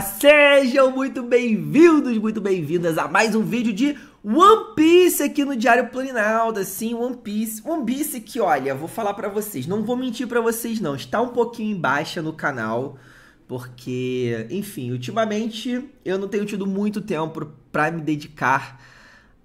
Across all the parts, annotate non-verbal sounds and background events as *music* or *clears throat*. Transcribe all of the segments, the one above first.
Olá, sejam muito bem-vindos, muito bem-vindas a mais um vídeo de One Piece aqui no Diário Plurinaldo, assim, One Piece, One Piece que, olha, vou falar para vocês, não vou mentir para vocês não, está um pouquinho em baixa no canal, porque, enfim, ultimamente eu não tenho tido muito tempo para me dedicar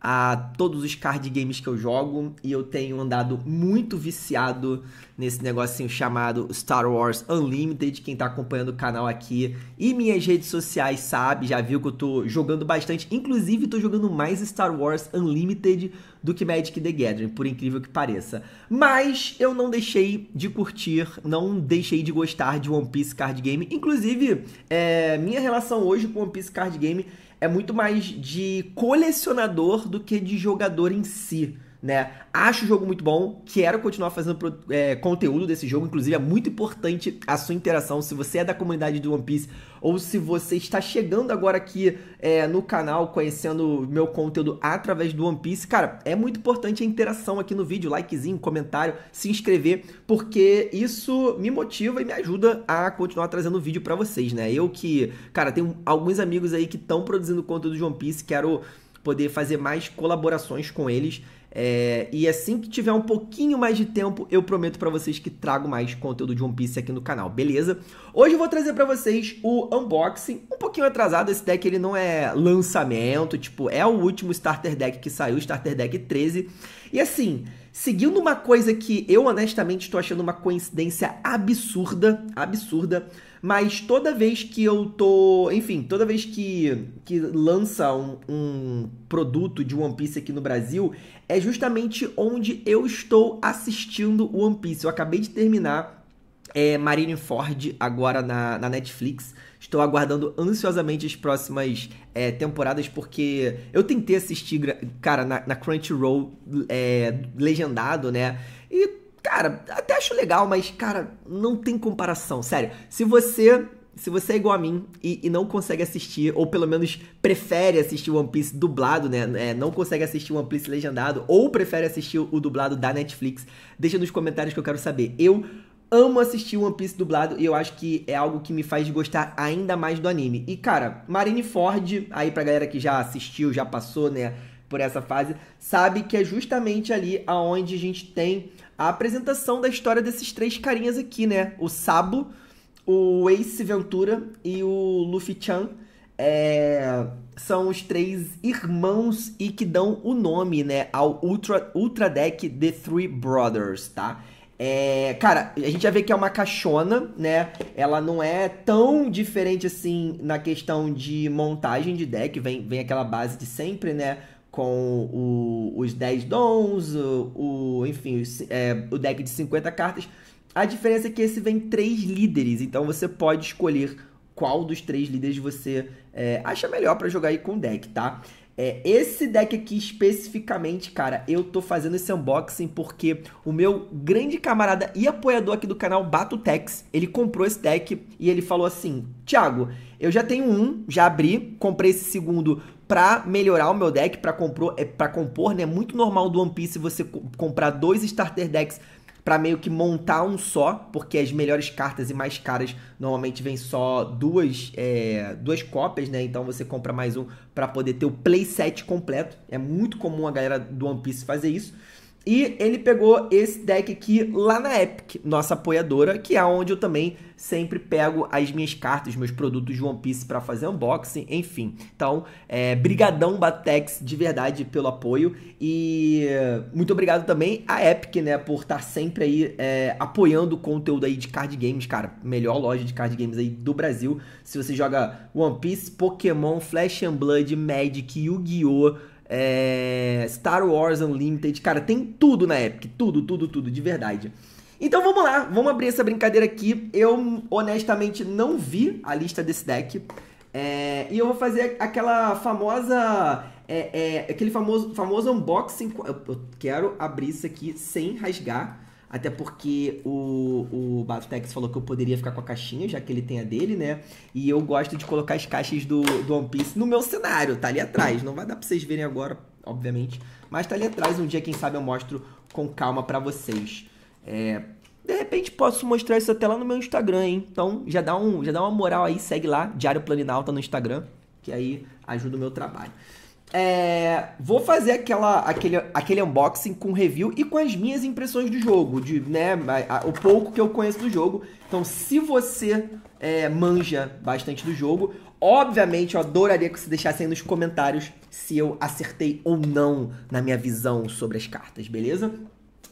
a todos os card games que eu jogo e eu tenho andado muito viciado nesse negocinho chamado Star Wars Unlimited. Quem tá acompanhando o canal aqui e minhas redes sociais sabe, já viu que eu tô jogando bastante, inclusive tô jogando mais Star Wars Unlimited do que Magic the Gathering, por incrível que pareça. Mas eu não deixei de curtir, não deixei de gostar de One Piece Card Game. Inclusive, é, minha relação hoje com One Piece Card Game é muito mais de colecionador do que de jogador em si né? Acho o jogo muito bom, quero continuar fazendo é, conteúdo desse jogo, inclusive é muito importante a sua interação, se você é da comunidade do One Piece, ou se você está chegando agora aqui é, no canal, conhecendo meu conteúdo através do One Piece, cara, é muito importante a interação aqui no vídeo, likezinho, comentário, se inscrever, porque isso me motiva e me ajuda a continuar trazendo vídeo para vocês, né? Eu que, cara, tenho alguns amigos aí que estão produzindo conteúdo de One Piece, quero poder fazer mais colaborações com eles. É, e assim que tiver um pouquinho mais de tempo, eu prometo para vocês que trago mais conteúdo de One Piece aqui no canal, beleza? Hoje eu vou trazer para vocês o unboxing, um pouquinho atrasado, esse deck ele não é lançamento, tipo, é o último starter deck que saiu, starter deck 13. E assim, seguindo uma coisa que eu honestamente estou achando uma coincidência absurda, absurda, mas toda vez que eu tô. Enfim, toda vez que, que lança um, um produto de One Piece aqui no Brasil, é justamente onde eu estou assistindo One Piece. Eu acabei de terminar é Marineford agora na, na, Netflix. Estou aguardando ansiosamente as próximas é, temporadas, porque eu tentei assistir, cara, na, na Crunchyroll é, legendado, né? E Cara, até acho legal, mas, cara, não tem comparação. Sério, se você se você é igual a mim e, e, não consegue assistir, ou pelo menos prefere assistir One Piece dublado, né? É, não consegue assistir One Piece legendado, ou prefere assistir o dublado da Netflix, deixa nos comentários que eu quero saber. Eu amo assistir One Piece dublado e eu acho que é algo que me faz gostar ainda mais do anime. E cara, Marineford, aí pra galera que já assistiu, já passou, né, por essa fase, sabe que é justamente ali aonde a gente tem a apresentação da história desses três carinhas aqui, né? O Sabo, o Ace Ventura e o Luffy Chan é... são os três irmãos e que dão o nome, né, ao Ultra, Ultra Deck The Three Brothers, tá? É, cara, a gente já vê que é uma caixona, né? Ela não é tão diferente assim na questão de montagem de deck, vem, vem aquela base de sempre, né? com o, os 10 dons, o, o enfim, os, é, o deck de 50 cartas. A diferença é que esse vem três líderes, então você pode escolher qual dos três líderes você é, acha melhor para jogar aí com o deck, tá? É, esse deck aqui especificamente, cara, eu tô fazendo esse unboxing porque o meu grande camarada e apoiador aqui do canal, Batutex, ele comprou esse deck e ele falou assim, Thiago, eu já tenho um, já abri, comprei esse segundo pra melhorar o meu deck, pra, compor, é, para compor, né? É muito normal do One Piece você comprar dois starter decks para meio que montar um só, porque as melhores cartas e mais caras normalmente vêm só duas, é, duas cópias, né? Então você compra mais um para poder ter o playset completo. É muito comum a galera do One Piece fazer isso. E ele pegou esse deck aqui lá na Epic, nossa apoiadora, que é onde eu também sempre pego as minhas cartas, meus produtos de One Piece para fazer unboxing, enfim. Então, é, brigadão Batex de verdade pelo apoio e muito obrigado também à Epic, né, por estar tá sempre aí é, apoiando o conteúdo aí de card games, cara, melhor loja de card games aí do Brasil. Se você joga One Piece, Pokémon, Flash and Blood, Magic, Yu-Gi-Oh! é, Star Wars Unlimited, cara, tem tudo na Epic, tudo, tudo, tudo, de verdade. Então vamos lá, vamos abrir essa brincadeira aqui. Eu honestamente não vi a lista desse deck. É, e eu vou fazer aquela famosa. É, é aquele famoso, famoso unboxing. eu quero abrir isso aqui sem rasgar. Até porque o, o Batex falou que eu poderia ficar com a caixinha, já que ele tem a dele, né? E eu gosto de colocar as caixas do, do One Piece no meu cenário, tá ali atrás. Não vai dar pra vocês verem agora, obviamente. Mas tá ali atrás, um dia, quem sabe, eu mostro com calma para vocês. É, de repente posso mostrar isso até lá no meu Instagram, hein? Então já dá, um, já dá uma moral aí, segue lá, Diário Planinalta no Instagram, que aí ajuda o meu trabalho. É, vou fazer aquela, aquele, aquele unboxing com review e com as minhas impressões do jogo, de, né, o pouco que eu conheço do jogo. Então, se você é, manja bastante do jogo, obviamente eu adoraria que você deixasse aí nos comentários se eu acertei ou não na minha visão sobre as cartas, beleza?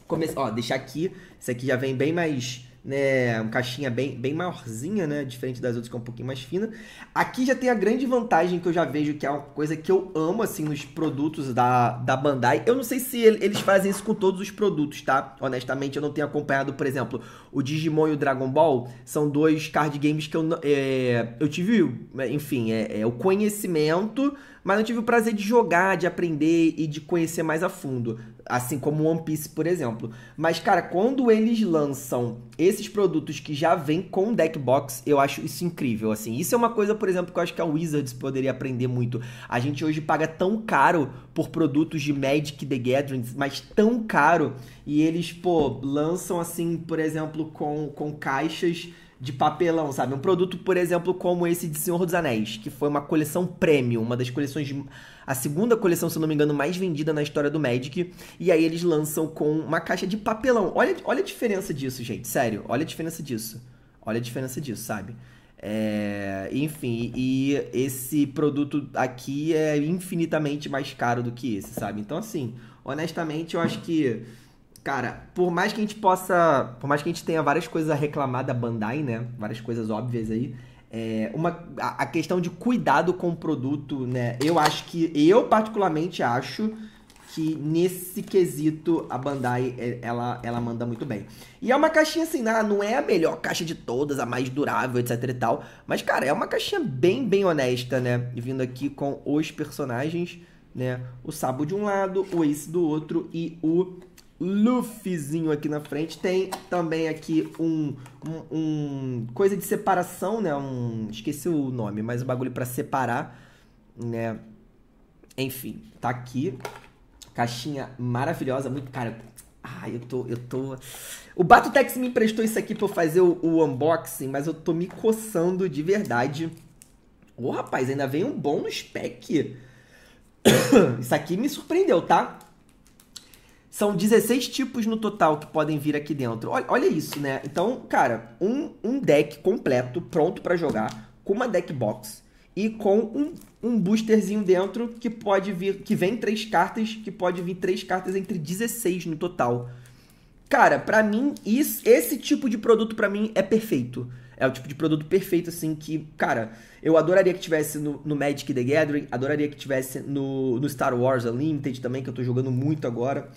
Come... Ó, deixar aqui, isso aqui já vem bem mais né, uma caixinha bem, bem maiorzinha, né, diferente das outras que é um pouquinho mais fina. Aqui já tem a grande vantagem que eu já vejo que é uma coisa que eu amo assim nos produtos da, da Bandai. Eu não sei se eles fazem isso com todos os produtos, tá? Honestamente, eu não tenho acompanhado, por exemplo, o Digimon e o Dragon Ball são dois card games que eu é, eu tive, enfim, é, é o conhecimento mas não tive o prazer de jogar, de aprender e de conhecer mais a fundo. Assim como One Piece, por exemplo. Mas, cara, quando eles lançam esses produtos que já vêm com deck box, eu acho isso incrível, assim. Isso é uma coisa, por exemplo, que eu acho que a Wizards poderia aprender muito. A gente hoje paga tão caro por produtos de Magic The Gathering, mas tão caro. E eles, pô, lançam, assim, por exemplo, com, com caixas de papelão, sabe? Um produto, por exemplo, como esse de Senhor dos Anéis, que foi uma coleção premium, uma das coleções. De... a segunda coleção, se não me engano, mais vendida na história do Magic. E aí eles lançam com uma caixa de papelão. Olha, olha a diferença disso, gente. Sério, olha a diferença disso. Olha a diferença disso, sabe? É... enfim, e esse produto aqui é infinitamente mais caro do que esse, sabe? Então, assim, honestamente, eu acho que Cara, por mais que a gente possa. Por mais que a gente tenha várias coisas a reclamar da Bandai, né? Várias coisas óbvias aí. É uma, a, a questão de cuidado com o produto, né? Eu acho que. Eu, particularmente, acho que nesse quesito a Bandai é, ela, ela manda muito bem. E é uma caixinha assim, né? não é a melhor caixa de todas, a mais durável, etc e tal. Mas, cara, é uma caixinha bem, bem honesta, né? Vindo aqui com os personagens, né? O Sabo de um lado, o Ace do outro e o Luffyzinho aqui na frente. Tem também aqui um, um, um, coisa de separação, né? Um, esqueci o nome, mas o bagulho para separar, né? Enfim, tá aqui. Caixinha maravilhosa, muito cara. Ai, eu tô, eu tô. O Batutex me emprestou isso aqui para eu fazer o, o unboxing, mas eu tô me coçando de verdade. Ô, oh, rapaz, ainda vem um bom *coughs* spec. Isso aqui me surpreendeu, tá? São 16 tipos no total que podem vir aqui dentro. Olha, olha isso, né? Então, cara, um, um deck completo, pronto para jogar, com uma deck box e com um, um boosterzinho dentro que pode vir. Que vem três cartas, que pode vir três cartas entre 16 no total. Cara, para mim, isso, esse tipo de produto para mim é perfeito. É o tipo de produto perfeito, assim, que, cara, eu adoraria que tivesse no, no Magic The Gathering, adoraria que tivesse no, no Star Wars Unlimited também, que eu tô jogando muito agora.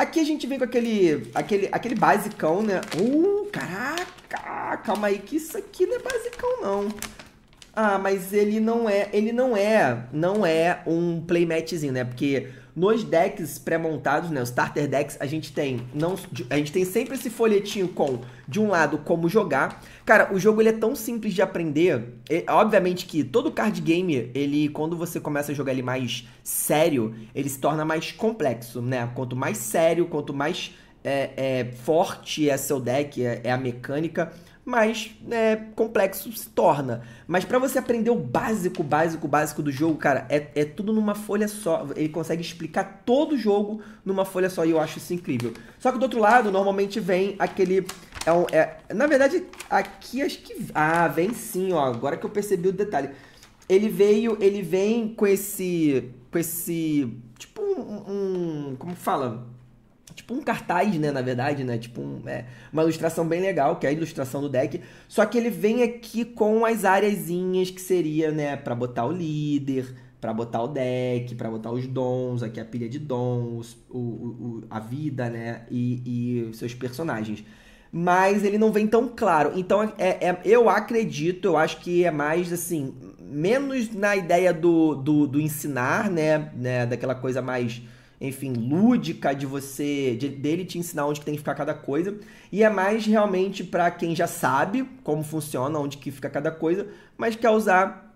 Aqui a gente vem com aquele, aquele, aquele basicão, né? Uh, caraca! Calma aí, que isso aqui não é basicão, não. Ah, mas ele não é, ele não é, não é um playmatzinho, né? Porque nos decks pré-montados, né, os starter decks, a gente tem não a gente tem sempre esse folhetinho com de um lado como jogar. Cara, o jogo ele é tão simples de aprender. E, é, obviamente que todo card game, ele quando você começa a jogar ele mais sério, ele se torna mais complexo, né? Quanto mais sério, quanto mais é, é, forte é seu deck, é, é a mecânica, mais é, complexo se torna. Mas para você aprender o básico, básico, básico do jogo, cara, é, é tudo numa folha só. Ele consegue explicar todo o jogo numa folha só e eu acho isso incrível. Só que do outro lado, normalmente vem aquele. É um, é, na verdade, aqui acho que. Ah, vem sim, ó. Agora que eu percebi o detalhe. Ele veio, ele vem com esse. Com esse. Tipo um. um como fala? tipo um cartaz, né, na verdade, né? Tipo um, é, uma ilustração bem legal, que é a ilustração do deck. Só que ele vem aqui com as areazinhas que seria, né, para botar o líder, para botar o deck, para botar os dons, aqui a pilha de dons, o, o, o a vida, né, e, e seus personagens mas ele não vem tão claro. Então, é, é, eu acredito, eu acho que é mais assim, menos na ideia do, do, do ensinar, né, né? Daquela coisa mais enfim, lúdica de você, de, dele te ensinar onde tem que ficar cada coisa. E é mais realmente para quem já sabe como funciona, onde que fica cada coisa, mas quer usar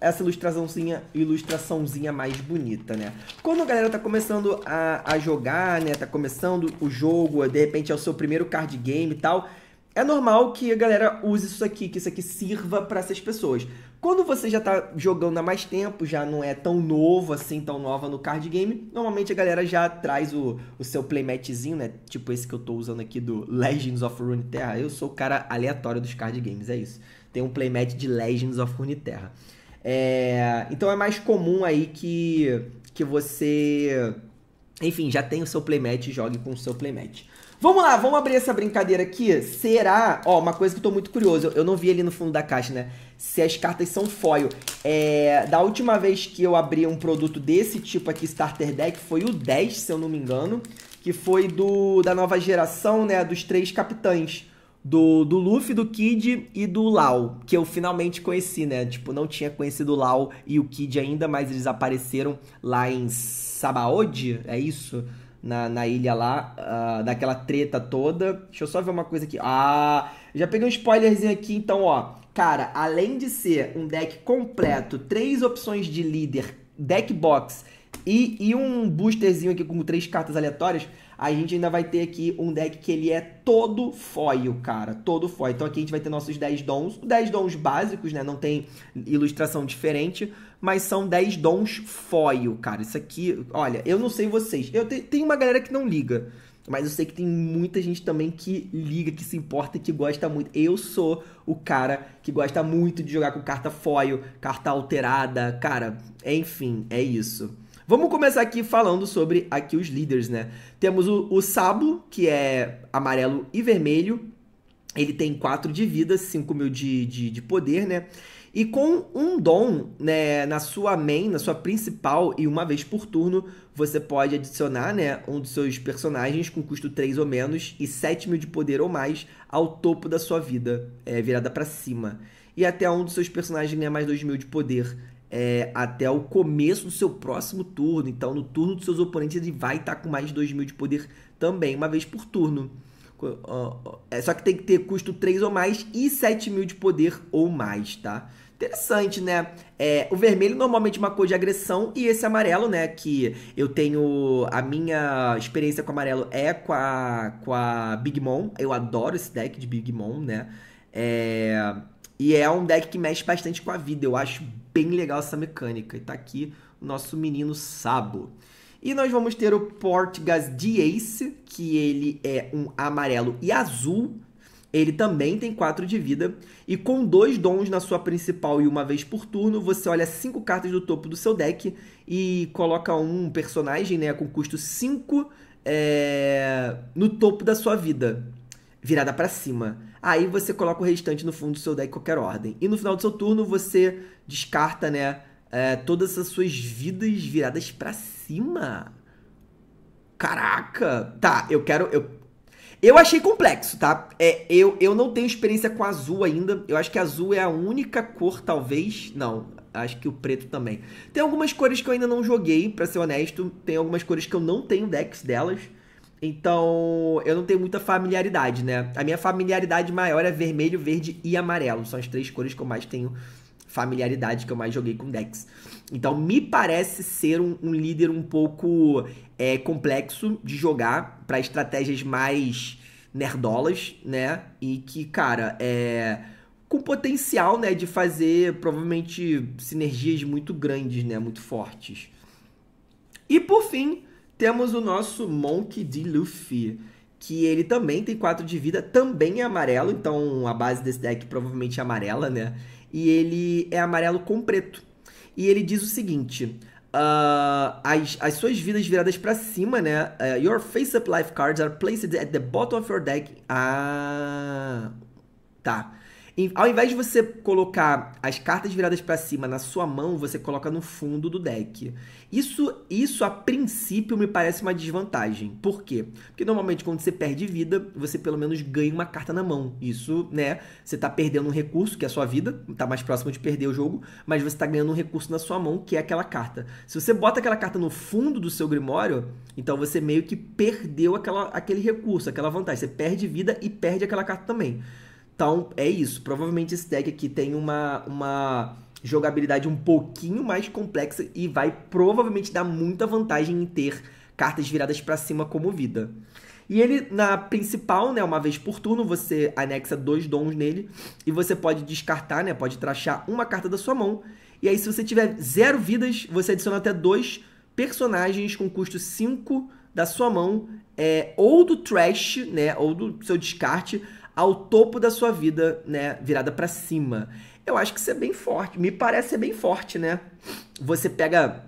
essa ilustraçãozinha, ilustraçãozinha mais bonita, né? Quando a galera tá começando a, a jogar, né, tá começando o jogo, de repente é o seu primeiro card game e tal, é normal que a galera use isso aqui, que isso aqui sirva para essas pessoas. Quando você já está jogando há mais tempo, já não é tão novo assim, tão nova no card game, normalmente a galera já traz o, o seu playmatzinho, né? Tipo esse que eu estou usando aqui do Legends of Runeterra. Eu sou o cara aleatório dos card games, é isso. Tem um playmat de Legends of Runeterra. É, então é mais comum aí que, que você, enfim, já tem o seu playmat e jogue com o seu playmat. Vamos lá, vamos abrir essa brincadeira aqui. Será? Ó, uma coisa que eu tô muito curioso, eu, eu não vi ali no fundo da caixa, né? se as cartas são foil. É, da última vez que eu abri um produto desse tipo aqui, Starter Deck, foi o 10, se eu não me engano, que foi do da nova geração, né, dos três capitães. Do, do Luffy, do Kid e do Lau, que eu finalmente conheci, né? Tipo, não tinha conhecido o Lau e o Kid ainda, mas eles apareceram lá em Sabaody, é isso? Na, na, ilha lá, uh, daquela treta toda. Deixa eu só ver uma coisa aqui. Ah, já peguei um spoilerzinho aqui, então, ó. Cara, além de ser um deck completo, três opções de líder, deck box e, e um boosterzinho aqui com três cartas aleatórias, a gente ainda vai ter aqui um deck que ele é todo foil, cara, todo foil. Então aqui a gente vai ter nossos 10 dons, 10 dons básicos, né, não tem ilustração diferente, mas são 10 dons foil, cara. Isso aqui, olha, eu não sei vocês, eu te, tem uma galera que não liga, mas eu sei que tem muita gente também que liga, que se importa, e que gosta muito. Eu sou o cara que gosta muito de jogar com carta foil, carta alterada, cara. Enfim, é isso. Vamos começar aqui falando sobre aqui os líderes, né? Temos o, o Sabo, que é amarelo e vermelho. Ele tem 4 de vida, 5 mil de, de, de poder, né? E com um dom né, na sua main, na sua principal, e uma vez por turno, você pode adicionar né, um dos seus personagens com custo 3 ou menos e 7 mil de poder ou mais ao topo da sua vida, é, virada para cima. E até um dos seus personagens ganha mais 2 mil de poder é, até o começo do seu próximo turno. Então, no turno dos seus oponentes, ele vai estar tá com mais 2 mil de poder também, uma vez por turno. É, só que tem que ter custo 3 ou mais e 7 mil de poder ou mais, tá? Interessante, né? É, o vermelho normalmente é uma cor de agressão e esse amarelo, né? Que eu tenho. A minha experiência com amarelo é com a, com a Big Mom. Eu adoro esse deck de Big Mom, né? É, e é um deck que mexe bastante com a vida. Eu acho bem legal essa mecânica. E tá aqui o nosso menino Sabo. E nós vamos ter o Portgas de Ace, que ele é um amarelo e azul. Ele também tem 4 de vida. E com dois dons na sua principal e uma vez por turno, você olha cinco cartas do topo do seu deck e coloca um personagem né, com custo 5 é, no topo da sua vida, virada para cima. Aí você coloca o restante no fundo do seu deck, qualquer ordem. E no final do seu turno, você descarta né, é, todas as suas vidas viradas para cima. Caraca! Tá, eu quero. Eu, eu achei complexo, tá? É, eu, eu não tenho experiência com azul ainda. Eu acho que azul é a única cor, talvez. Não, acho que o preto também. Tem algumas cores que eu ainda não joguei, para ser honesto. Tem algumas cores que eu não tenho decks delas. Então, eu não tenho muita familiaridade, né? A minha familiaridade maior é vermelho, verde e amarelo. São as três cores que eu mais tenho familiaridade que eu mais joguei com decks. Então me parece ser um, um líder um pouco é, complexo de jogar para estratégias mais nerdolas, né? E que, cara, é com potencial, né, de fazer provavelmente sinergias muito grandes, né, muito fortes. E por fim, temos o nosso Monk de Luffy, que ele também tem 4 de vida, também é amarelo, então a base desse deck provavelmente é amarela, né? e ele é amarelo com preto. E ele diz o seguinte: uh, as, as suas vidas viradas para cima, né? Uh, your face-up life cards are placed at the bottom of your deck. Ah, tá ao invés de você colocar as cartas viradas para cima na sua mão, você coloca no fundo do deck. Isso, isso a princípio me parece uma desvantagem. Por quê? Porque normalmente quando você perde vida, você pelo menos ganha uma carta na mão. Isso, né? Você tá perdendo um recurso, que é a sua vida, tá mais próximo de perder o jogo, mas você tá ganhando um recurso na sua mão, que é aquela carta. Se você bota aquela carta no fundo do seu grimório, então você meio que perdeu aquela, aquele recurso, aquela vantagem. Você perde vida e perde aquela carta também. Então, é isso. Provavelmente esse deck aqui tem uma, uma jogabilidade um pouquinho mais complexa e vai provavelmente dar muita vantagem em ter cartas viradas para cima como vida. E ele, na principal, né, uma vez por turno, você anexa dois dons nele e você pode descartar, né, pode trachar uma carta da sua mão. E aí, se você tiver zero vidas, você adiciona até dois personagens com custo 5 da sua mão, é, ou do trash, né, ou do seu descarte, ao topo da sua vida, né, virada para cima. Eu acho que isso é bem forte, me parece ser bem forte, né? Você pega,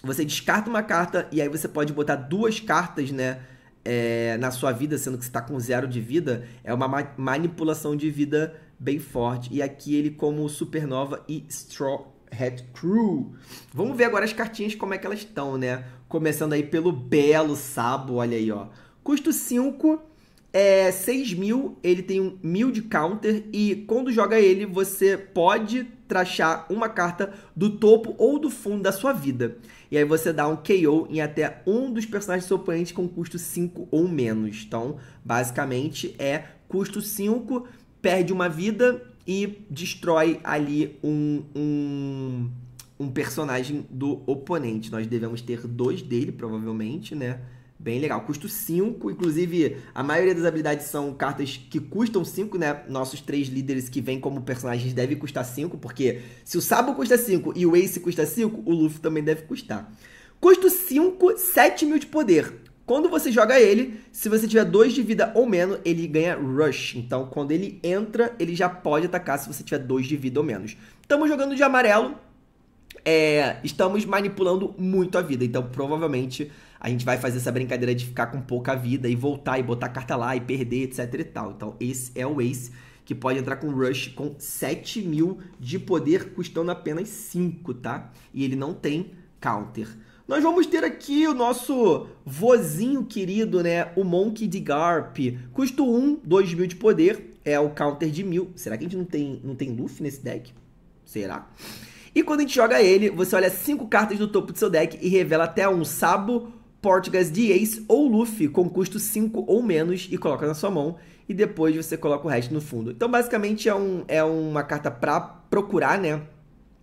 você descarta uma carta e aí você pode botar duas cartas, né, é, na sua vida, sendo que você está com zero de vida, é uma ma manipulação de vida bem forte. E aqui ele como Supernova e Straw Hat Crew. Vamos ver agora as cartinhas como é que elas estão, né? Começando aí pelo Belo Sabo, olha aí, ó. Custo 5, é, 6 mil, ele tem um mil de counter e quando joga ele, você pode trachar uma carta do topo ou do fundo da sua vida. E aí você dá um KO em até um dos personagens do seu oponente com custo 5 ou menos. Então, basicamente é custo 5, perde uma vida e destrói ali um, um, um personagem do oponente. Nós devemos ter dois dele, provavelmente, né? Bem legal. Custo 5. Inclusive, a maioria das habilidades são cartas que custam 5, né? Nossos três líderes que vêm como personagens devem custar 5, porque se o Sabo custa 5 e o Ace custa 5, o Luffy também deve custar. Custo 5, 7 mil de poder. Quando você joga ele, se você tiver 2 de vida ou menos, ele ganha Rush. Então, quando ele entra, ele já pode atacar se você tiver 2 de vida ou menos. Estamos jogando de amarelo. É, estamos manipulando muito a vida. Então, provavelmente a gente vai fazer essa brincadeira de ficar com pouca vida e voltar e botar carta lá e perder, etc e tal. Então esse é o Ace que pode entrar com Rush com 7 mil de poder, custando apenas 5, tá? E ele não tem counter. Nós vamos ter aqui o nosso vozinho querido, né? O Monkey de Garp. Custo 1, 2 mil de poder. É o counter de mil. Será que a gente não tem, não tem Luffy nesse deck? Será? E quando a gente joga ele, você olha 5 cartas do topo do seu deck e revela até um Sabo Portuguese de Ace ou Luffy com custo 5 ou menos e coloca na sua mão e depois você coloca o resto no fundo. Então basicamente é, um, é uma carta para procurar, né?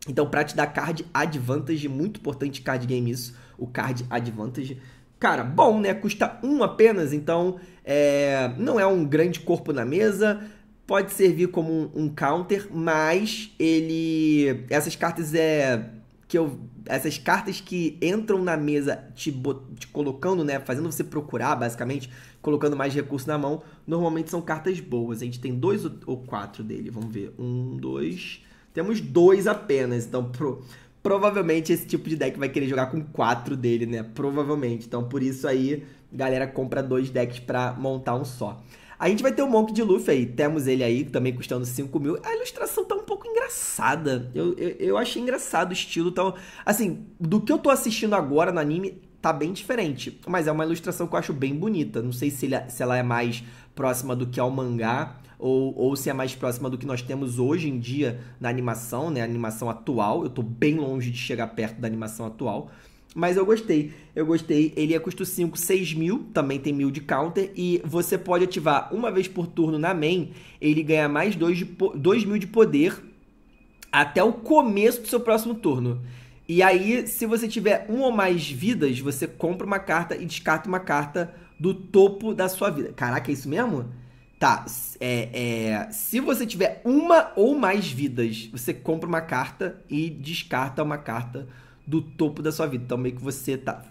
Então pra te dar card advantage, muito importante card game isso, o card advantage. Cara, bom, né? Custa um apenas, então é... não é um grande corpo na mesa, pode servir como um, um counter, mas ele essas cartas é que eu, essas cartas que entram na mesa te, te colocando, né, fazendo você procurar, basicamente, colocando mais recurso na mão, normalmente são cartas boas. A gente tem dois ou quatro dele, vamos ver. Um, dois. Temos dois apenas, então pro, provavelmente esse tipo de deck vai querer jogar com quatro dele, né? Provavelmente. Então por isso aí, galera compra dois decks para montar um só. A gente vai ter o Monk de Luffy aí. Temos ele aí, também custando 5 mil. A ilustração tá um pouco engraçada. Eu, eu, eu achei engraçado o estilo. Tão, assim, do que eu tô assistindo agora no anime, tá bem diferente. Mas é uma ilustração que eu acho bem bonita. Não sei se, ele, é, se ela é mais próxima do que ao mangá ou, ou se é mais próxima do que nós temos hoje em dia na animação, né? A animação atual. Eu tô bem longe de chegar perto da animação atual. Mas eu gostei, eu gostei. Ele é custo 5, 6 mil, também tem mil de counter. E você pode ativar uma vez por turno na main, ele ganha mais 2, dois mil de poder até o começo do seu próximo turno. E aí, se você tiver um ou mais vidas, você compra uma carta e descarta uma carta do topo da sua vida. Caraca, é isso mesmo? Tá, é, é, se você tiver uma ou mais vidas, você compra uma carta e descarta uma carta do topo da sua vida. Então meio que você tá.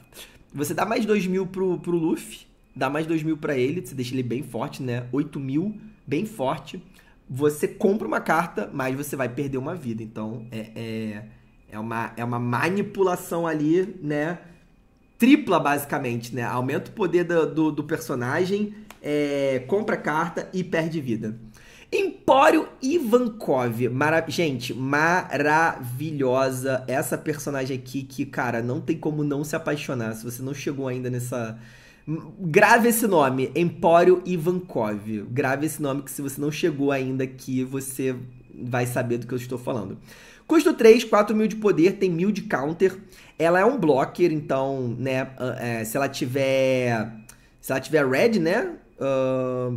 Você dá mais 2 mil pro, pro Luffy, dá mais 2 mil pra ele, você deixa ele bem forte, né? 8 mil, bem forte. Você compra uma carta, mas você vai perder uma vida. Então é, é, é, uma, é uma manipulação ali, né? Tripla, basicamente, né? Aumenta o poder do, do, do personagem, é, compra carta e perde vida. Empório Ivankov. Mara... Gente, maravilhosa. Essa personagem aqui que, cara, não tem como não se apaixonar. Se você não chegou ainda nessa. Hum, grave esse nome, Empório Ivankov. Grave esse nome que se você não chegou ainda aqui, você vai saber do que eu estou falando. Custo 3, 4 mil de poder, tem mil de counter. Ela é um blocker, então, né? Ah, é, se ela tiver. Se ela tiver red, né? Uh,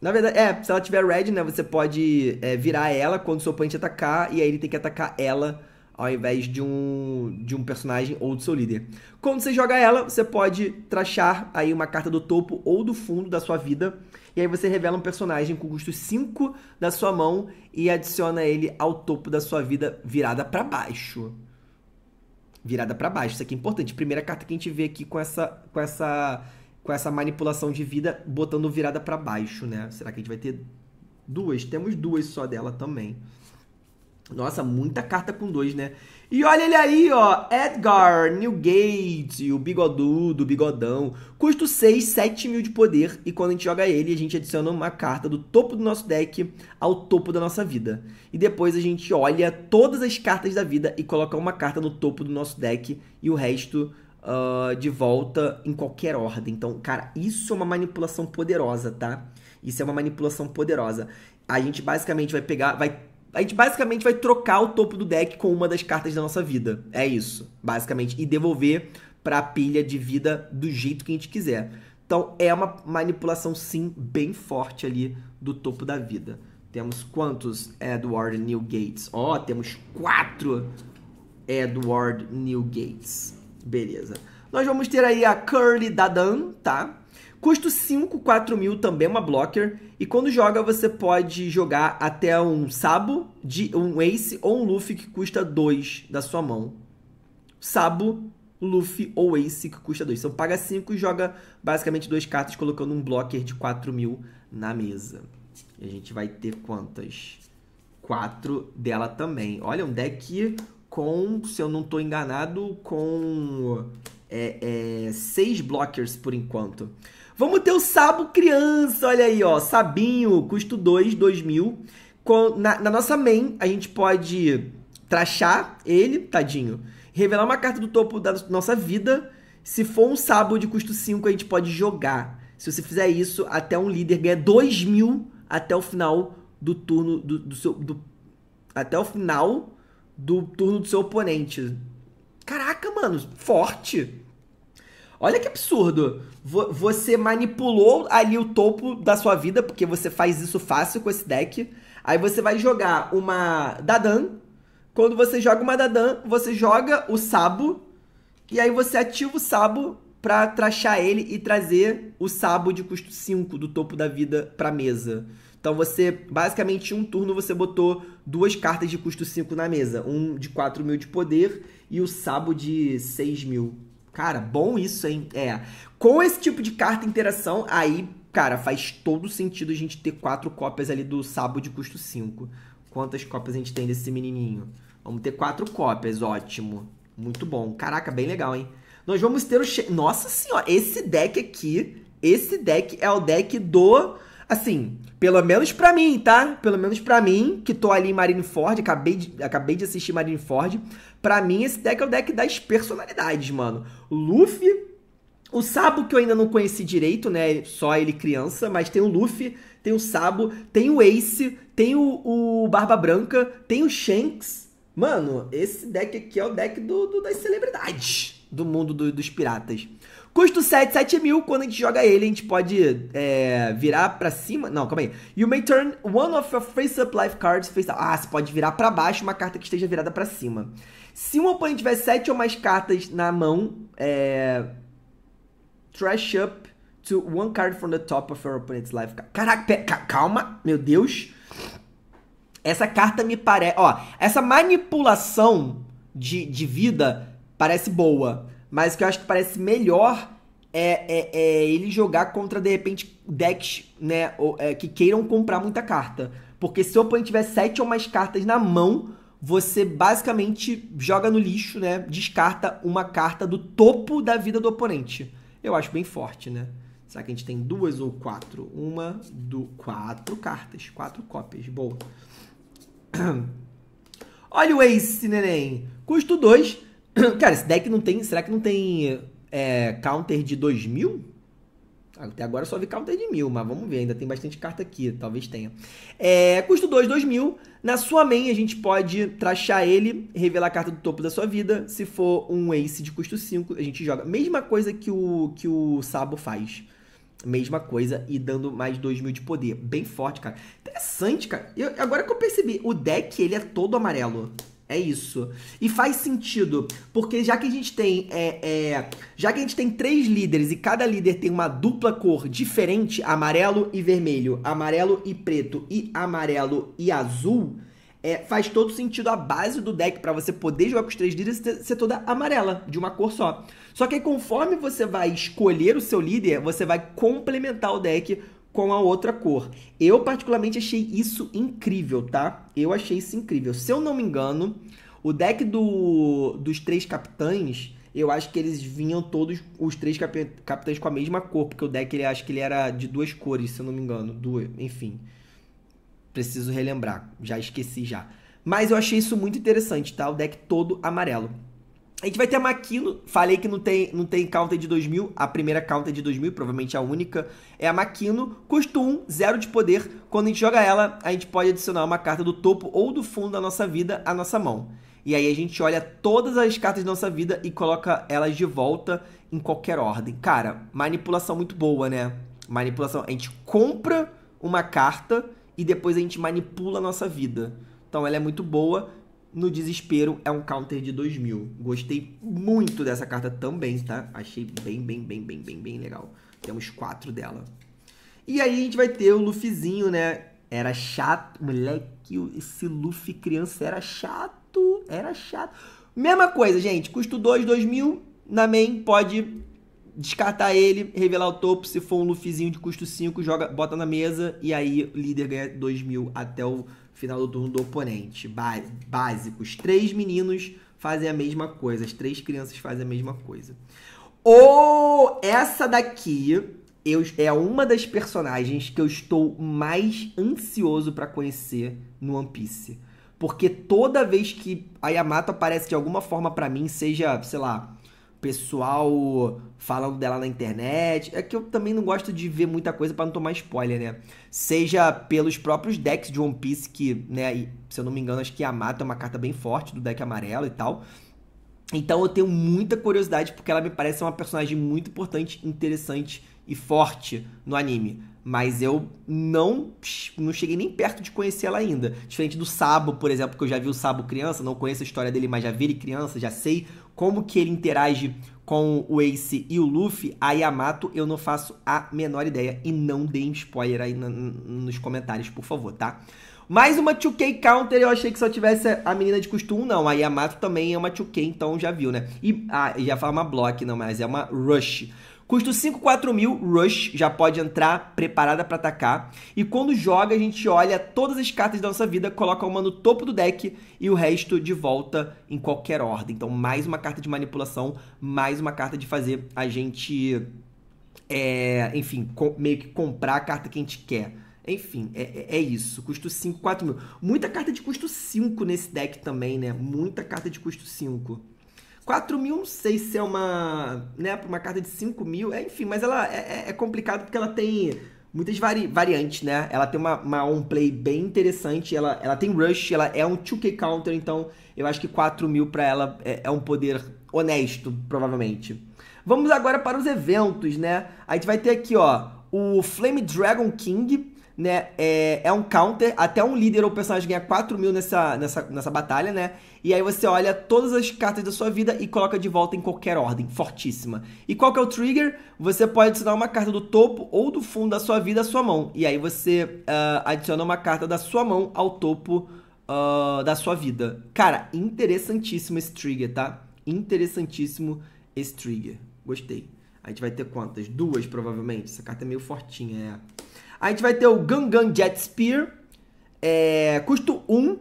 na verdade, é, se ela tiver red, né, você pode é, virar ela quando seu oponente atacar, e aí ele tem que atacar ela ao invés de um, de um personagem ou do seu líder. Quando você joga ela, você pode trachar aí uma carta do topo ou do fundo da sua vida, e aí você revela um personagem com custo 5 da sua mão e adiciona ele ao topo da sua vida virada para baixo. Virada para baixo, isso aqui é importante. Primeira carta que a gente vê aqui com essa, com essa com essa manipulação de vida botando virada para baixo, né? Será que a gente vai ter duas? Temos duas só dela também. Nossa, muita carta com dois, né? E olha ele aí, ó. Edgar, Newgate, o bigodudo, o bigodão. Custo 6, 7 mil de poder. E quando a gente joga ele, a gente adiciona uma carta do topo do nosso deck ao topo da nossa vida. E depois a gente olha todas as cartas da vida e coloca uma carta no topo do nosso deck. E o resto uh, de volta em qualquer ordem. Então, cara, isso é uma manipulação poderosa, tá? Isso é uma manipulação poderosa. A gente basicamente vai pegar, vai a gente basicamente vai trocar o topo do deck com uma das cartas da nossa vida. É isso, basicamente. E devolver para a pilha de vida do jeito que a gente quiser. Então é uma manipulação, sim, bem forte ali do topo da vida. Temos quantos Edward Newgates? Ó, oh, temos quatro Edward Newgates. Beleza. Nós vamos ter aí a Curly Dadan, tá? Custo 5, 4 mil, também uma blocker. E quando joga, você pode jogar até um Sabo, de um Ace ou um Luffy que custa 2 da sua mão. Sabo, Luffy ou Ace que custa 2. Então paga 5 e joga basicamente 2 cartas colocando um blocker de 4 mil na mesa. E a gente vai ter quantas? 4 dela também. Olha, um deck com, se eu não estou enganado, com é, é, seis blockers por enquanto. Vamos ter o Sabo Criança, olha aí, ó. Sabinho, custo 2, dois Com, na, na nossa main, a gente pode trachar ele, tadinho. Revelar uma carta do topo da nossa vida. Se for um Sabo de custo 5, a gente pode jogar. Se você fizer isso, até um líder ganha 2 mil até o final do turno do, do seu. Do, até o final do turno do seu oponente. Caraca, mano, forte. Olha que absurdo. Você manipulou ali o topo da sua vida, porque você faz isso fácil com esse deck. Aí você vai jogar uma Dadan. Quando você joga uma Dadan, você joga o Sabo. E aí você ativa o Sabo para trachar ele e trazer o Sabo de custo 5 do topo da vida para mesa. Então você, basicamente, em um turno você botou duas cartas de custo 5 na mesa. Um de 4 mil de poder e o Sabo de 6 mil. Cara, bom isso, hein? É. Com esse tipo de carta interação, aí, cara, faz todo sentido a gente ter quatro cópias ali do Sabo de custo 5. Quantas cópias a gente tem desse menininho? Vamos ter quatro cópias, ótimo. Muito bom. Caraca, bem legal, hein? Nós vamos ter o... Nossa senhora, esse deck aqui, esse deck é o deck do... Assim, pelo menos pra mim, tá? Pelo menos pra mim, que tô ali em Marineford, acabei de, acabei de assistir Marineford. Pra mim, esse deck é o deck das personalidades, mano. Luffy, o Sabo, que eu ainda não conheci direito, né? Só ele criança, mas tem o Luffy, tem o Sabo, tem o Ace, tem o, o Barba Branca, tem o Shanks. Mano, esse deck aqui é o deck do, do das celebridades do mundo do, dos piratas. Custo 7, 7 mil. Quando a gente joga ele, a gente pode é, virar pra cima. Não, calma aí. You may turn one of your face-up life cards face up. Ah, você pode virar pra baixo uma carta que esteja virada pra cima. Se um oponente tiver 7 ou mais cartas na mão, é... Trash up to one card from the top of your opponent's life card. Caraca, calma, meu Deus. Essa carta me parece... Ó, essa manipulação de, de vida parece boa. Mas o que eu acho que parece melhor é, é, é ele jogar contra, de repente, decks né, ou, é, que queiram comprar muita carta. Porque se o oponente tiver sete ou mais cartas na mão, você basicamente joga no lixo, né? Descarta uma carta do topo da vida do oponente. Eu acho bem forte, né? Será que a gente tem duas ou quatro? Uma, do quatro cartas, quatro cópias. Boa. *clears throat* Olha o Ace, neném. Custo 2, *clears throat* Cara, esse deck não tem. Será que não tem é, counter de 2000? Até agora só vi counter de 1000, mas vamos ver, ainda tem bastante carta aqui, talvez tenha. É, custo 2, 2000. Na sua main a gente pode trachar ele, revelar a carta do topo da sua vida. Se for um ace de custo 5, a gente joga. Mesma coisa que o, que o Sabo faz. Mesma coisa e dando mais 2000 de poder. Bem forte, cara. Interessante, cara. Eu, agora que eu percebi, o deck ele é todo amarelo. É isso. E faz sentido, porque já que a gente tem é, é, já que a gente tem três líderes e cada líder tem uma dupla cor diferente, amarelo e vermelho, amarelo e preto e amarelo e azul, é, faz todo sentido a base do deck para você poder jogar com os três líderes ser toda amarela, de uma cor só. Só que aí, conforme você vai escolher o seu líder, você vai complementar o deck com a outra cor. Eu particularmente achei isso incrível, tá? Eu achei isso incrível. Se eu não me engano, o deck do, dos três capitães, eu acho que eles vinham todos os três cap, capitães com a mesma cor, porque o deck ele acho que ele era de duas cores, se eu não me engano, duas, enfim. Preciso relembrar, já esqueci já. Mas eu achei isso muito interessante, tá? O deck todo amarelo. A gente vai ter a Maquino. Falei que não tem, não tem counter de 2000. A primeira counter de 2000, provavelmente a única, é a Maquino. Custo 1, 0 de poder. Quando a gente joga ela, a gente pode adicionar uma carta do topo ou do fundo da nossa vida à nossa mão. E aí a gente olha todas as cartas da nossa vida e coloca elas de volta em qualquer ordem. Cara, manipulação muito boa, né? Manipulação. A gente compra uma carta e depois a gente manipula a nossa vida. Então ela é muito boa no desespero é um counter de 2000. Gostei muito dessa carta também, tá? Achei bem, bem, bem, bem, bem, bem legal. Temos quatro dela. E aí a gente vai ter o Luffyzinho, né? Era chato. Moleque, esse Luffy criança era chato. Era chato. Mesma coisa, gente. Custo 2, 2000. Na main pode descartar ele, revelar o topo. Se for um Luffyzinho de custo 5, joga, bota na mesa. E aí o líder ganha 2000 até o final do turno do oponente. Ba básicos. Três meninos fazem a mesma coisa. As três crianças fazem a mesma coisa. Ou oh, essa daqui eu, é uma das personagens que eu estou mais ansioso para conhecer no One Piece. Porque toda vez que a Yamato aparece de alguma forma para mim, seja, sei lá, pessoal falando dela na internet. É que eu também não gosto de ver muita coisa para não tomar spoiler, né? Seja pelos próprios decks de One Piece, que, né, e, se eu não me engano, acho que Yamato é uma carta bem forte do deck amarelo e tal. Então eu tenho muita curiosidade porque ela me parece uma personagem muito importante, interessante e forte no anime. Mas eu não, não cheguei nem perto de conhecer ela ainda. Diferente do Sabo, por exemplo, que eu já vi o Sabo criança, não conheço a história dele, mas já vi ele criança, já sei como que ele interage com o Ace e o Luffy, a Yamato, eu não faço a menor ideia. E não deem spoiler aí nos comentários, por favor, tá? Mais uma 2K Counter, eu achei que só tivesse a menina de costume, não. A Yamato também é uma 2K, então já viu, né? E ah, já fala uma Block, não, mas é uma Rush. Custo 5, 4 mil, Rush, já pode entrar preparada para atacar. E quando joga, a gente olha todas as cartas da nossa vida, coloca uma no topo do deck e o resto de volta em qualquer ordem. Então, mais uma carta de manipulação, mais uma carta de fazer a gente, é, enfim, meio que comprar a carta que a gente quer. Enfim, é, é, é isso. Custo 5, 4 mil. Muita carta de custo 5 nesse deck também, né? Muita carta de custo 5. 4 mil, não sei se é uma. né, para uma carta de 5 mil. É, enfim, mas ela é, é, é complicado porque ela tem muitas vari variantes, né? Ela tem uma, uma on-play bem interessante, ela, ela tem rush, ela é um 2K counter, então eu acho que 4 mil para ela é, é, um poder honesto, provavelmente. Vamos agora para os eventos, né? A gente vai ter aqui, ó, o Flame Dragon King, né? É, é um counter, até um líder ou personagem ganha 4 mil nessa, nessa, nessa batalha, né? E aí você olha todas as cartas da sua vida e coloca de volta em qualquer ordem, fortíssima. E qual que é o trigger? Você pode adicionar uma carta do topo ou do fundo da sua vida à sua mão. E aí você uh, adiciona uma carta da sua mão ao topo uh, da sua vida. Cara, interessantíssimo esse trigger, tá? Interessantíssimo esse trigger. Gostei. A gente vai ter quantas? Duas, provavelmente. Essa carta é meio fortinha, é. A gente vai ter o Gangan Jet Spear, é, custo 1, um, uh,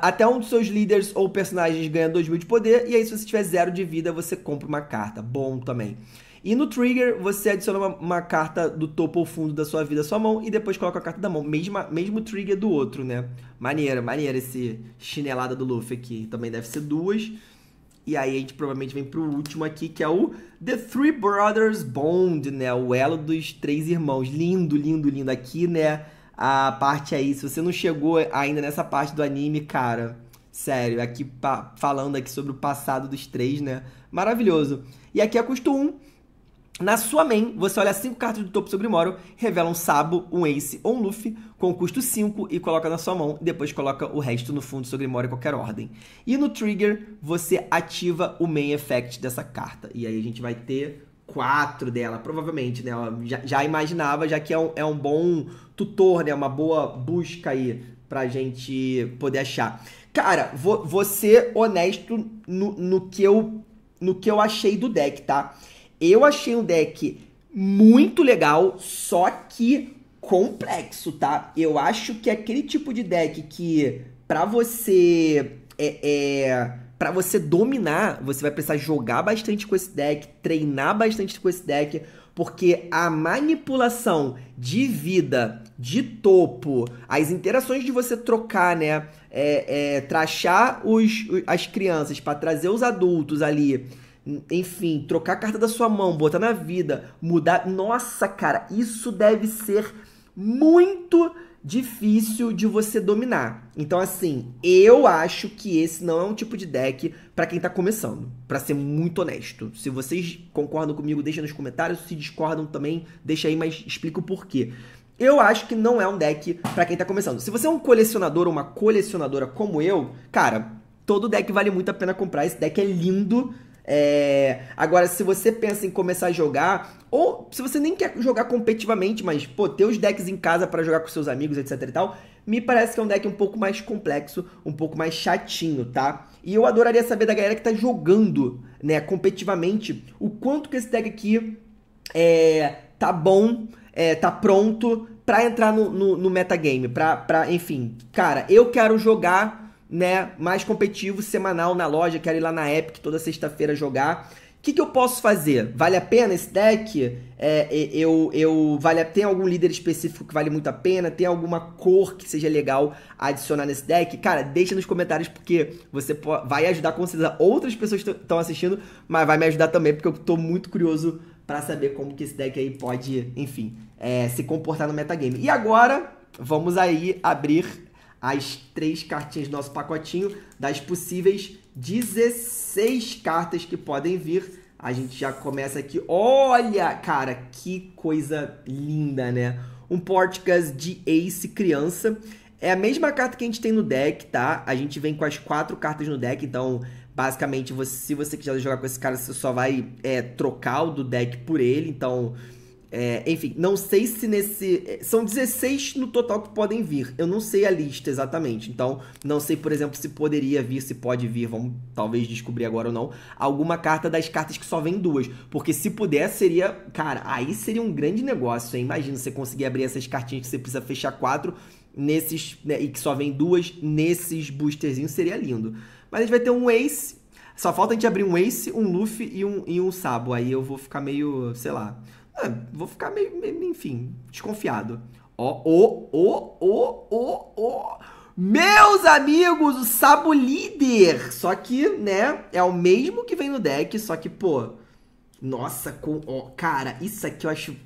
até um dos seus líderes ou personagens ganha 2 mil de poder, e aí se você tiver zero de vida, você compra uma carta, bom também. E no trigger, você adiciona uma, uma, carta do topo ou fundo da sua vida à sua mão e depois coloca a carta da mão. Mesma, mesmo trigger do outro, né? Maneiro, maneiro esse chinelada do Luffy aqui. Também deve ser duas. E aí a gente provavelmente vem pro último aqui, que é o The Three Brothers Bond, né? O elo dos três irmãos. Lindo, lindo, lindo. Aqui, né? A parte aí, se você não chegou ainda nessa parte do anime, cara, sério, aqui falando aqui sobre o passado dos três, né? Maravilhoso. E aqui é custo 1, na sua main, você olha 5 cartas do topo sobre Moro, revela um Sabo, um Ace ou um Luffy, com custo 5 e coloca na sua mão, depois coloca o resto no fundo sobre Moro em qualquer ordem. E no Trigger, você ativa o main effect dessa carta. E aí a gente vai ter quatro dela, provavelmente, né? Eu já, já imaginava, já que é um, é um bom tutor, né? Uma boa busca aí pra gente poder achar. Cara, vou, vou ser honesto no, no, que eu, no que eu achei do deck, tá? Eu achei um deck muito legal, só que complexo, tá? Eu acho que é aquele tipo de deck que para você é, é para você dominar, você vai precisar jogar bastante com esse deck, treinar bastante com esse deck, porque a manipulação de vida, de topo, as interações de você trocar, né, é, é, trachar os, as crianças para trazer os adultos ali enfim, trocar a carta da sua mão, botar na vida, mudar. Nossa, cara, isso deve ser muito difícil de você dominar. Então, assim, eu acho que esse não é um tipo de deck para quem tá começando, para ser muito honesto. Se vocês concordam comigo, deixa nos comentários, se discordam também, deixa aí, mas explica o porquê. Eu acho que não é um deck para quem tá começando. Se você é um colecionador ou uma colecionadora como eu, cara, todo deck vale muito a pena comprar. Esse deck é lindo, é... Agora, se você pensa em começar a jogar, ou se você nem quer jogar competitivamente, mas pô, ter os decks em casa para jogar com seus amigos, etc e tal, me parece que é um deck um pouco mais complexo, um pouco mais chatinho, tá? E eu adoraria saber da galera que tá jogando, né, competitivamente, o quanto que esse deck aqui é, tá bom, é, tá pronto para entrar no, no, no metagame, pra, pra, enfim, cara, eu quero jogar né, mais competitivo semanal na loja, quero ir lá na Epic toda sexta-feira jogar. O que, que eu posso fazer? Vale a pena esse deck? É, eu, eu vale Tem algum líder específico que vale muito a pena? Tem alguma cor que seja legal adicionar nesse deck? Cara, deixa nos comentários porque você vai ajudar com certeza outras pessoas que estão assistindo, mas vai me ajudar também porque eu estou muito curioso para saber como que esse deck aí pode, enfim, é, se comportar no metagame. E agora, vamos aí abrir as três cartinhas do nosso pacotinho, das possíveis 16 cartas que podem vir. A gente já começa aqui. Olha, cara, que coisa linda, né? Um Porticas de Ace Criança. É a mesma carta que a gente tem no deck, tá? A gente vem com as quatro cartas no deck, então basicamente, você, se você quiser jogar com esse cara, você só vai é, trocar o do deck por ele. Então, é, enfim, não sei se nesse. É, são 16 no total que podem vir. Eu não sei a lista exatamente. Então, não sei, por exemplo, se poderia vir, se pode vir. Vamos talvez descobrir agora ou não. Alguma carta das cartas que só vem duas. Porque se puder, seria. Cara, aí seria um grande negócio, hein? Imagina você conseguir abrir essas cartinhas que você precisa fechar quatro nesses. Né, e que só vem duas nesses boosterzinhos. Seria lindo. Mas a gente vai ter um Ace. Só falta a gente abrir um Ace, um Luffy e um, e um Sabo. Aí eu vou ficar meio. sei lá ah, vou ficar meio, meio, enfim, desconfiado. Ó, ó, ó, ó, ó, ó. Meus amigos, o Sabo Líder. Só que, né, é o mesmo que vem no deck, só que, pô. Nossa, com, ó, cara, isso aqui eu acho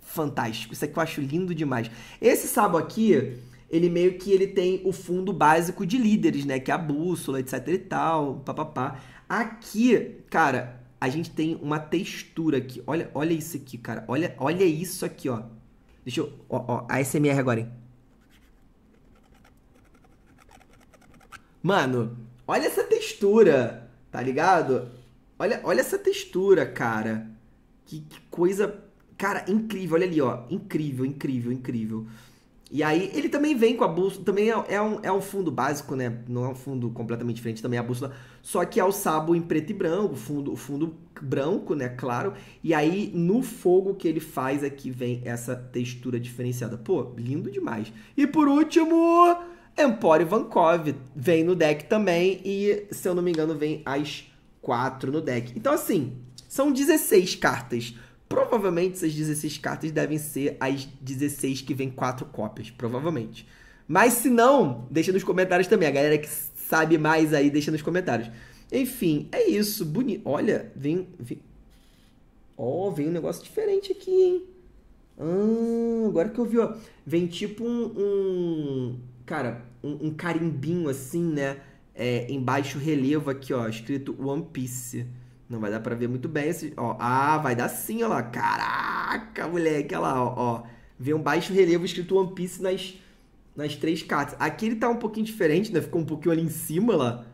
fantástico. Isso aqui eu acho lindo demais. Esse Sabo aqui, ele meio que ele tem o fundo básico de líderes, né? Que é a bússola, etc e tal, papapá. Aqui, cara, a gente tem uma textura aqui. Olha, olha isso aqui, cara. Olha, olha isso aqui, ó. Deixa eu... Ó, ó, agora, hein. Mano, olha essa textura, tá ligado? Olha, olha essa textura, cara. Que, que coisa... Cara, incrível, olha ali, ó. Incrível, incrível, incrível. E aí ele também vem com a bússola, também é, é, um, é um fundo básico, né? Não é um fundo completamente diferente, também é a bússola, só que é o sabo em preto e branco, fundo, fundo branco, né? Claro. E aí no fogo que ele faz aqui é vem essa textura diferenciada. Pô, lindo demais. E por último, Empório Vankov vem no deck também e, se eu não me engano, vem as quatro no deck. Então assim, são 16 cartas. Provavelmente essas 16 cartas devem ser as 16 que vem quatro cópias, provavelmente. Mas se não, deixa nos comentários também. A galera que sabe mais aí, deixa nos comentários. Enfim, é isso. Bonito. Olha, vem. vem... Ó, oh, vem um negócio diferente aqui, hein? Ah, agora que eu vi, ó. Vem tipo um. um cara, um, um, carimbinho assim, né? É, em baixo relevo aqui, ó. Escrito One Piece. Não vai dar pra ver muito bem esse. Ó, ah, vai dar sim, ó lá. Caraca, moleque, olha lá, ó. ó. Vê um baixo relevo escrito One Piece nas, nas três cartas. Aqui ele tá um pouquinho diferente, né? Ficou um pouquinho ali em cima lá.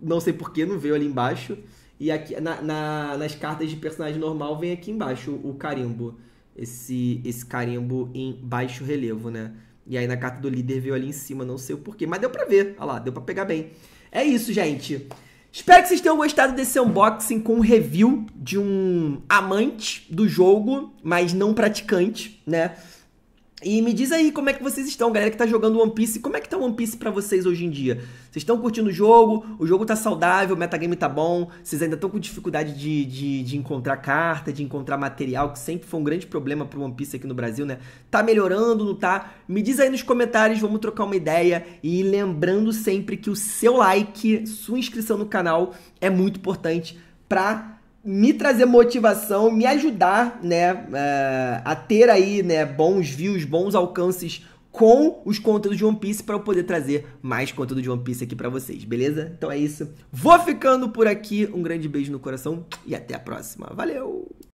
Não sei porquê, não veio ali embaixo. E aqui na, na, nas cartas de personagem normal vem aqui embaixo o, o carimbo. Esse, esse carimbo em baixo relevo, né? E aí na carta do líder veio ali em cima, não sei o porquê. Mas deu pra ver, olha lá, deu pra pegar bem. É isso, gente. Espero que vocês tenham gostado desse unboxing com um review de um amante do jogo, mas não praticante, né? E me diz aí como é que vocês estão, galera que tá jogando One Piece. Como é que tá One Piece para vocês hoje em dia? Vocês estão curtindo o jogo? O jogo tá saudável, o metagame tá bom? Vocês ainda estão com dificuldade de, de, de, encontrar carta, de encontrar material, que sempre foi um grande problema pro One Piece aqui no Brasil, né? Tá melhorando, não tá? Me diz aí nos comentários, vamos trocar uma ideia. E lembrando sempre que o seu like, sua inscrição no canal é muito importante pra me trazer motivação, me ajudar, né, uh, a ter aí, né, bons views, bons alcances com os conteúdos de One Piece para eu poder trazer mais conteúdo de One Piece aqui para vocês, beleza? Então é isso. Vou ficando por aqui. Um grande beijo no coração e até a próxima. Valeu.